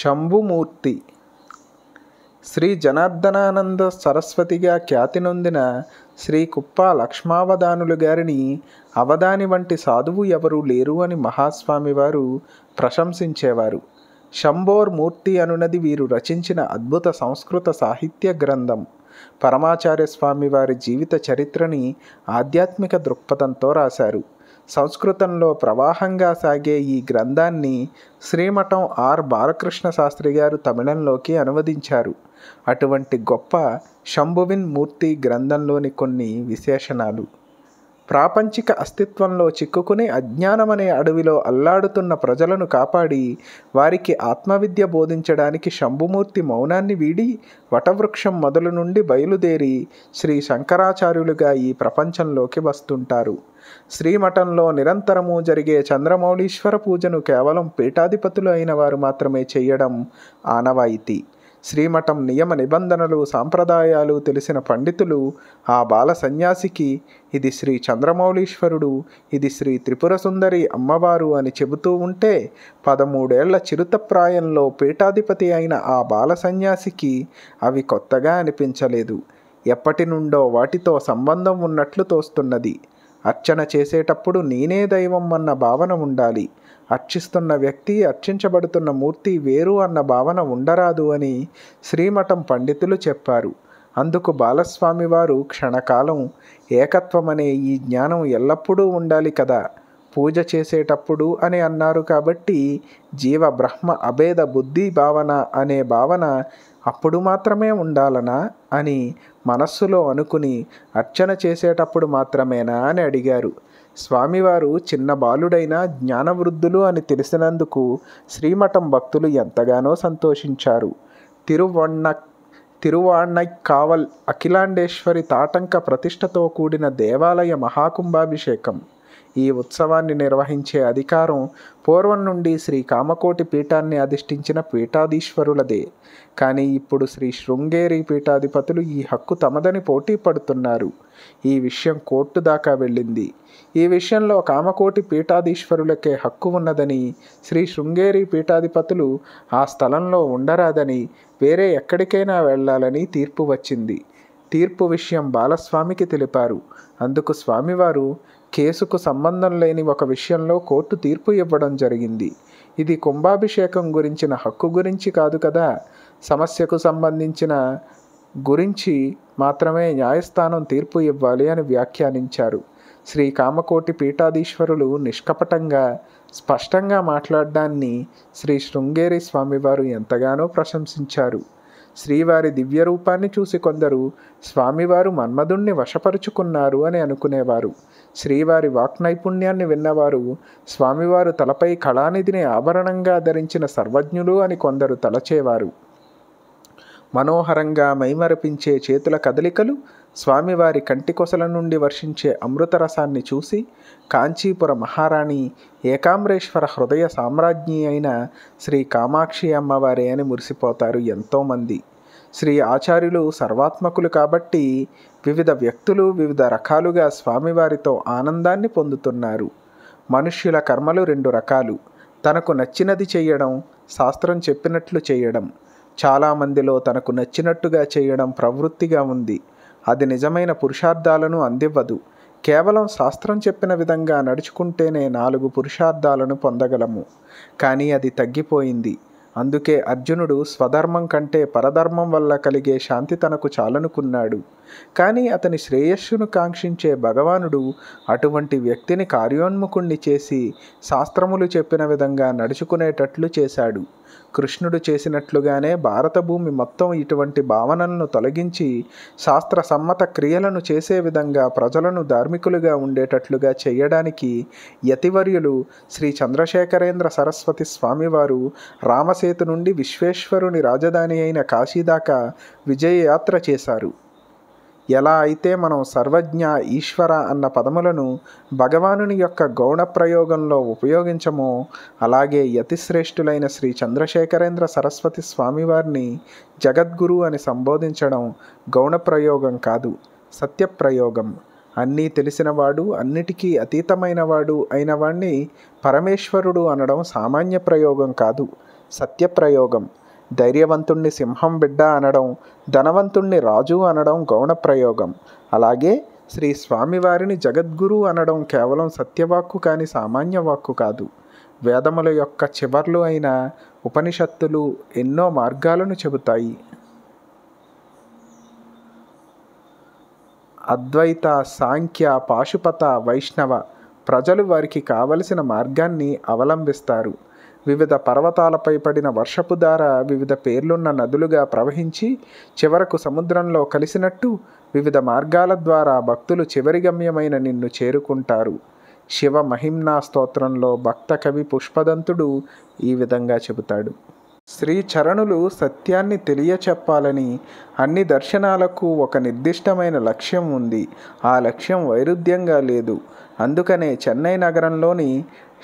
శంభుమూర్తి శ్రీ జనార్దనానంద సరస్వతిగా ఖ్యాతి నొందిన శ్రీ కుప్ప లక్ష్మావధానులు గారిని అవధాని వంటి సాధువు ఎవరు లేరు అని మహాస్వామి వారు ప్రశంసించేవారు శంభోర్ మూర్తి అనునది వీరు రచించిన అద్భుత సంస్కృత సాహిత్య గ్రంథం పరమాచార్య స్వామి వారి జీవిత చరిత్రని ఆధ్యాత్మిక దృక్పథంతో రాశారు సంస్కృతంలో ప్రవాహంగా సాగే ఈ గ్రంథాన్ని శ్రీమఠం ఆర్ బాలకృష్ణ శాస్త్రి గారు తమిళంలోకి అనువదించారు అటువంటి గొప్ప శంభువిన్ మూర్తి గ్రంథంలోని కొన్ని విశేషణాలు ప్రాపంచిక అస్తిత్వంలో చిక్కుకుని అజ్ఞానమనే అడవిలో అల్లాడుతున్న ప్రజలను కాపాడి వారికి ఆత్మవిద్య బోధించడానికి శంభుమూర్తి మౌనాన్ని వీడి వటవృక్షం మొదలు నుండి బయలుదేరి శ్రీ శంకరాచార్యులుగా ఈ ప్రపంచంలోకి వస్తుంటారు శ్రీమఠంలో నిరంతరము జరిగే చంద్రమౌళీశ్వర పూజను కేవలం పీఠాధిపతులు అయిన వారు మాత్రమే చేయడం ఆనవాయితీ శ్రీమఠం నియమ నిబంధనలు సాంప్రదాయాలు తెలిసిన పండితులు ఆ బాల సన్యాసికి ఇది శ్రీ చంద్రమౌళీశ్వరుడు ఇది శ్రీ త్రిపుర సుందరి అమ్మవారు అని చెబుతూ ఉంటే పదమూడేళ్ల చిరుతప్రాయంలో పీఠాధిపతి అయిన ఆ బాల సన్యాసికి అవి కొత్తగా అనిపించలేదు ఎప్పటి నుండో వాటితో సంబంధం ఉన్నట్లు తోస్తున్నది అర్చన చేసేటప్పుడు నేనే దైవం అన్న భావన ఉండాలి అర్చిస్తున్న వ్యక్తి అర్చించబడుతున్న మూర్తి వేరు అన్న భావన ఉండరాదు అని శ్రీమఠం పండితులు చెప్పారు అందుకు బాలస్వామి వారు క్షణకాలం ఏకత్వమనే ఈ జ్ఞానం ఎల్లప్పుడూ ఉండాలి కదా పూజ చేసేటప్పుడు అని అన్నారు కాబట్టి జీవ బ్రహ్మ అభేద బుద్ధి భావన అనే భావన అప్పుడు మాత్రమే ఉండాలనా అని మనస్సులో అనుకుని అర్చన చేసేటప్పుడు మాత్రమేనా అని అడిగారు స్వామివారు చిన్న బాలుడైన జ్ఞానవృద్ధులు అని తెలిసినందుకు శ్రీమఠం భక్తులు ఎంతగానో సంతోషించారు తిరువన్న తిరువాణ్ణై కావల్ అఖిలాండేశ్వరి తాటంక ప్రతిష్టతో కూడిన దేవాలయ మహాకుంభాభిషేకం ఈ ఉత్సవాన్ని నిర్వహించే అధికారం పూర్వం నుండి శ్రీ కామకోటి పీఠాన్ని అధిష్ఠించిన పీఠాధీశ్వరులదే కానీ ఇప్పుడు శ్రీ శృంగేరి పీఠాధిపతులు ఈ హక్కు తమదని పోటీ పడుతున్నారు ఈ విషయం కోర్టు దాకా వెళ్ళింది ఈ విషయంలో కామకోటి పీఠాధీశ్వరులకే హక్కు ఉన్నదని శ్రీ శృంగేరి పీఠాధిపతులు ఆ స్థలంలో ఉండరాదని వేరే ఎక్కడికైనా వెళ్ళాలని తీర్పు వచ్చింది తీర్పు విషయం బాలస్వామికి తెలిపారు అందుకు స్వామివారు కేసుకు సంబంధం లేని ఒక విషయంలో కోర్టు తీర్పు ఇవ్వడం జరిగింది ఇది కుంభాభిషేకం గురించిన హక్కు గురించి కాదు కదా సమస్యకు సంబంధించిన గురించి మాత్రమే న్యాయస్థానం తీర్పు ఇవ్వాలి అని వ్యాఖ్యానించారు శ్రీ కామకోటి పీఠాధీశ్వరులు నిష్కపటంగా స్పష్టంగా మాట్లాడడాన్ని శ్రీ శృంగేరి స్వామివారు ఎంతగానో ప్రశంసించారు శ్రీవారి దివ్య రూపాన్ని చూసి కొందరు స్వామివారు మన్మధుణ్ణి వశపరుచుకున్నారు అని అనుకునేవారు శ్రీవారి వాక్ నైపుణ్యాన్ని విన్నవారు స్వామివారు తలపై కళానిధిని ఆభరణంగా ధరించిన సర్వజ్ఞులు అని కొందరు తలచేవారు మనోహరంగా మైమరపించే చేతుల కదలికలు స్వామివారి కంటికొసల నుండి వర్షించే అమృతరసాన్ని చూసి కాంచీపుర మహారాణి ఏకాంబరేశ్వర హృదయ సామ్రాజ్ఞి అయిన శ్రీ కామాక్షి అమ్మవారే అని మురిసిపోతారు ఎంతోమంది శ్రీ ఆచార్యులు సర్వాత్మకులు కాబట్టి వివిధ వ్యక్తులు వివిధ రకాలుగా స్వామివారితో ఆనందాన్ని పొందుతున్నారు మనుష్యుల కర్మలు రెండు రకాలు తనకు నచ్చినది చేయడం శాస్త్రం చెప్పినట్లు చేయడం చాలామందిలో తనకు నచ్చినట్టుగా చేయడం ప్రవృత్తిగా ఉంది అది నిజమైన పురుషార్థాలను అందివ్వదు కేవలం శాస్త్రం చెప్పిన విధంగా నడుచుకుంటేనే నాలుగు పురుషార్థాలను పొందగలము కానీ అది తగ్గిపోయింది అందుకే అర్జునుడు స్వధర్మం కంటే పరధర్మం వల్ల కలిగే శాంతి తనకు చాలనుకున్నాడు కానీ అతని శ్రేయస్సును కాంక్షించే భగవానుడు అటువంటి వ్యక్తిని కార్యోన్ముఖుణ్ణి చేసి శాస్త్రములు చెప్పిన విధంగా నడుచుకునేటట్లు చేశాడు కృష్ణుడు చేసినట్లుగానే భారత భూమి మొత్తం ఇటువంటి భావనలను తొలగించి శాస్త్ర సమ్మత క్రియలను చేసే విధంగా ప్రజలను ధార్మికులుగా ఉండేటట్లుగా చేయడానికి యతివర్యులు శ్రీ చంద్రశేఖరేంద్ర సరస్వతి స్వామివారు రామసేతు నుండి విశ్వేశ్వరుని రాజధాని అయిన కాశీదాకా విజయయాత్ర చేశారు ఎలా అయితే మనం సర్వజ్ఞ ఈశ్వర అన్న పదములను భగవానుని యొక్క గౌణ ప్రయోగంలో ఉపయోగించమో అలాగే యతిశ్రేష్ఠులైన శ్రీ చంద్రశేఖరేంద్ర సరస్వతి స్వామివారిని జగద్గురు అని సంబోధించడం గౌణ ప్రయోగం కాదు సత్యప్రయోగం అన్నీ తెలిసినవాడు అన్నిటికీ అతీతమైనవాడు అయినవాణ్ణి పరమేశ్వరుడు అనడం సామాన్య ప్రయోగం కాదు సత్యప్రయోగం ధైర్యవంతుణ్ణి సింహం బిడ్డ అనడం ధనవంతుణ్ణి రాజు అనడం గౌణ ప్రయోగం అలాగే శ్రీ స్వామివారిని జగద్గురు అనడం కేవలం సత్యవాక్కు కాని సామాన్య వాక్కు కాదు వేదముల యొక్క చివర్లు అయిన ఉపనిషత్తులు ఎన్నో మార్గాలను చెబుతాయి అద్వైత సాంఖ్య పాశుపత వైష్ణవ ప్రజలు వారికి కావలసిన మార్గాన్ని అవలంబిస్తారు వివిధ పర్వతాలపై పడిన వర్షపు ధార వివిధ పేర్లున్న నదులుగా ప్రవహించి చివరకు సముద్రంలో కలిసినట్టు వివిధ మార్గాల ద్వారా భక్తులు చివరి గమ్యమైన నిన్ను చేరుకుంటారు శివ మహిమ్నా స్తోత్రంలో భక్త కవి పుష్పదంతుడు ఈ విధంగా చెబుతాడు శ్రీ చరణులు సత్యాన్ని తెలియచెప్పాలని అన్ని దర్శనాలకు ఒక నిర్దిష్టమైన లక్ష్యం ఉంది ఆ లక్ష్యం వైరుధ్యంగా లేదు అందుకనే చెన్నై నగరంలోని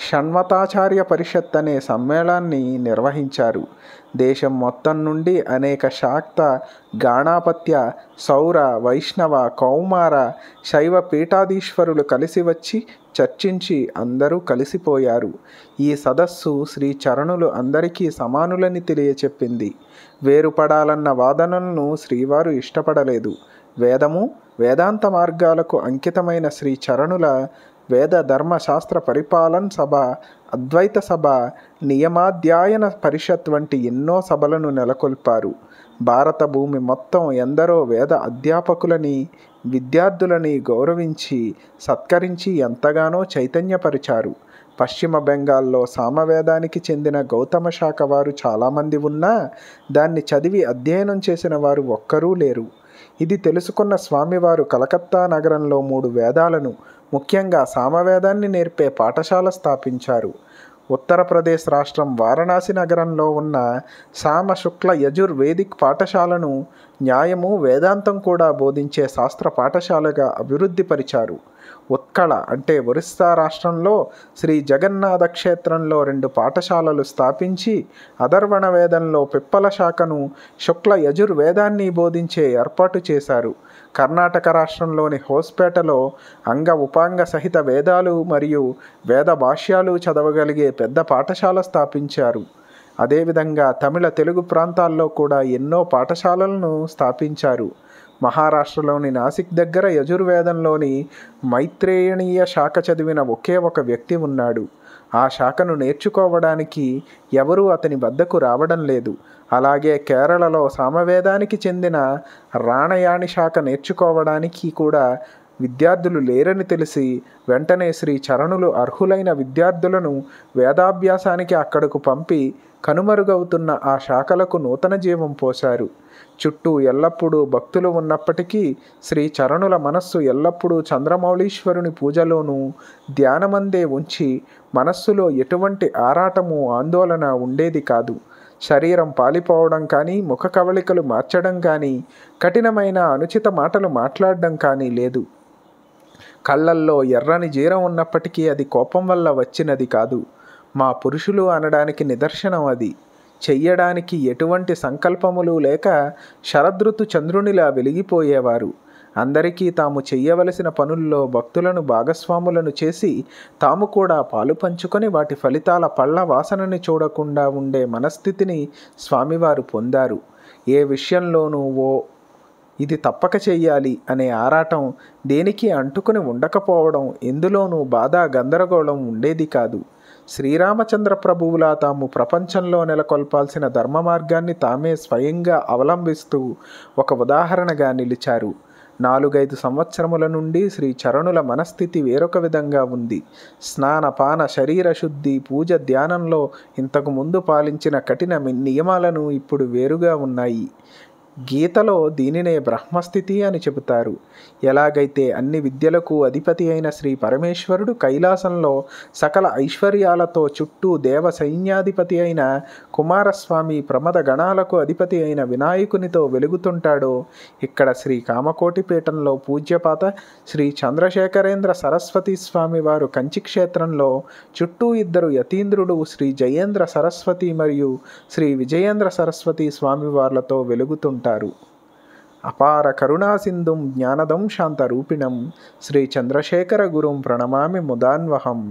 షణ్మతాచార్య పరిషత్ అనే సమ్మేళాన్ని నిర్వహించారు దేశం మొత్తం నుండి అనేక శాక్త గాణాపత్య సౌర వైష్ణవ కౌమార శైవ పీఠాధీశ్వరులు కలిసి వచ్చి చర్చించి అందరూ కలిసిపోయారు ఈ సదస్సు శ్రీ చరణులు అందరికీ సమానులని తెలియచెప్పింది వేరుపడాలన్న వాదనలను శ్రీవారు ఇష్టపడలేదు వేదము వేదాంత మార్గాలకు అంకితమైన శ్రీ చరణుల వేద ధర్మశాస్త్ర పరిపాలన సభ అద్వైత సభ నియమాధ్యాయన పరిషత్ వంటి ఎన్నో సభలను నెలకొల్పారు భారత భూమి మొత్తం ఎందరో వేద అధ్యాపకులని విద్యార్థులని గౌరవించి సత్కరించి ఎంతగానో చైతన్యపరిచారు పశ్చిమ బెంగాల్లో సామవేదానికి చెందిన గౌతమ శాఖ వారు చాలామంది ఉన్నా దాన్ని చదివి అధ్యయనం చేసిన వారు ఒక్కరూ లేరు ఇది తెలుసుకున్న స్వామివారు కలకత్తా నగరంలో మూడు వేదాలను ముఖ్యంగా సామవేదాన్ని నేర్పే పాఠశాల స్థాపించారు ఉత్తరప్రదేశ్ రాష్ట్రం వారణాసి నగరంలో ఉన్న సామ శుక్ల యజుర్వేదిక్ పాఠశాలను న్యాయము వేదాంతం కూడా బోధించే శాస్త్ర పాఠశాలగా అభివృద్ధిపరిచారు ఉత్కళ అంటే ఒరిస్సా రాష్ట్రంలో శ్రీ జగన్నాథ క్షేత్రంలో రెండు పాఠశాలలు స్థాపించి అధర్వణ వేదంలో పిప్పల శాఖను శుక్ల యజుర్వేదాన్ని బోధించే ఏర్పాటు చేశారు కర్ణాటక రాష్ట్రంలోని హోస్పేటలో అంగ ఉపాంగ సహిత వేదాలు మరియు వేద భాష్యాలు చదవగలిగే పెద్ద పాఠశాల స్థాపించారు అదేవిధంగా తమిళ తెలుగు ప్రాంతాల్లో కూడా ఎన్నో పాఠశాలలను స్థాపించారు మహారాష్ట్రలోని నాసిక్ దగ్గర యజుర్వేదంలోని మైత్రేయణీయ శాఖ చదివిన ఒకే ఒక వ్యక్తి ఉన్నాడు ఆ శాఖను నేర్చుకోవడానికి ఎవరూ అతని వద్దకు రావడం లేదు అలాగే కేరళలో సామవేదానికి చెందిన రాణయాణి శాఖ నేర్చుకోవడానికి కూడా విద్యార్థులు లేరని తెలిసి వెంటనే శ్రీ చరణులు అర్హులైన విద్యార్థులను వేదాభ్యాసానికి అక్కడకు పంపి కనుమరుగవుతున్న ఆ శాఖలకు నూతన జీవం పోశారు చుట్టూ ఎల్లప్పుడూ భక్తులు ఉన్నప్పటికీ శ్రీ చరణుల మనస్సు ఎల్లప్పుడూ చంద్రమౌళీశ్వరుని పూజలోనూ ధ్యానమందే ఉంచి మనస్సులో ఎటువంటి ఆరాటము ఆందోళన ఉండేది కాదు శరీరం పాలిపోవడం కానీ ముఖ కవళికలు మార్చడం కానీ కఠినమైన అనుచిత మాటలు మాట్లాడడం కానీ లేదు కళ్ళల్లో ఎర్రని జీరం ఉన్నప్పటికీ అది కోపం వల్ల వచ్చినది కాదు మా పురుషులు అనడానికి నిదర్శనం అది చెయ్యడానికి ఎటువంటి సంకల్పములు లేక శరదృతు చంద్రునిలా వెలిగిపోయేవారు అందరికీ తాము చెయ్యవలసిన పనుల్లో భక్తులను భాగస్వాములను చేసి తాము కూడా పాలు పంచుకొని వాటి ఫలితాల పళ్ళ వాసనని చూడకుండా ఉండే మనస్థితిని స్వామివారు పొందారు ఏ విషయంలోనూ ఓ ఇది తప్పక చెయ్యాలి అనే ఆరాటం దేనికి అంటుకుని ఉండకపోవడం ఎందులోనూ బాధా గందరగోళం ఉండేది కాదు శ్రీరామచంద్ర ప్రభువులా తాము ప్రపంచంలో నెలకొల్పాల్సిన ధర్మ మార్గాన్ని తామే స్వయంగా అవలంబిస్తూ ఒక ఉదాహరణగా నిలిచారు నాలుగైదు సంవత్సరముల నుండి శ్రీ చరణుల మనస్థితి వేరొక విధంగా ఉంది స్నానపాన శరీర శుద్ధి పూజ ధ్యానంలో ఇంతకుముందు పాలించిన కఠిన నియమాలను ఇప్పుడు వేరుగా ఉన్నాయి గీతలో దీనినే బ్రహ్మస్థితి అని చెబుతారు ఎలాగైతే అన్ని విద్యలకు అధిపతి అయిన శ్రీ పరమేశ్వరుడు కైలాసంలో సకల ఐశ్వర్యాలతో చుట్టూ దేవ సైన్యాధిపతి అయిన కుమారస్వామి ప్రమద గణాలకు అధిపతి అయిన వినాయకునితో వెలుగుతుంటాడో ఇక్కడ శ్రీ కామకోటిపీఠంలో పూజ్యపాత శ్రీ చంద్రశేఖరేంద్ర సరస్వతి స్వామి వారు కంచి క్షేత్రంలో చుట్టూ ఇద్దరు యతీంద్రుడు శ్రీ జయేంద్ర సరస్వతి మరియు శ్రీ విజయేంద్ర సరస్వతి స్వామి స్వామివార్లతో వెలుగుతుంటారు ఉంటారు అపార కరుణాసింధుం జ్ఞానదం శాంతరూపిణం శ్రీ చంద్రశేఖర గురుం ప్రణమామి ముదాన్వహం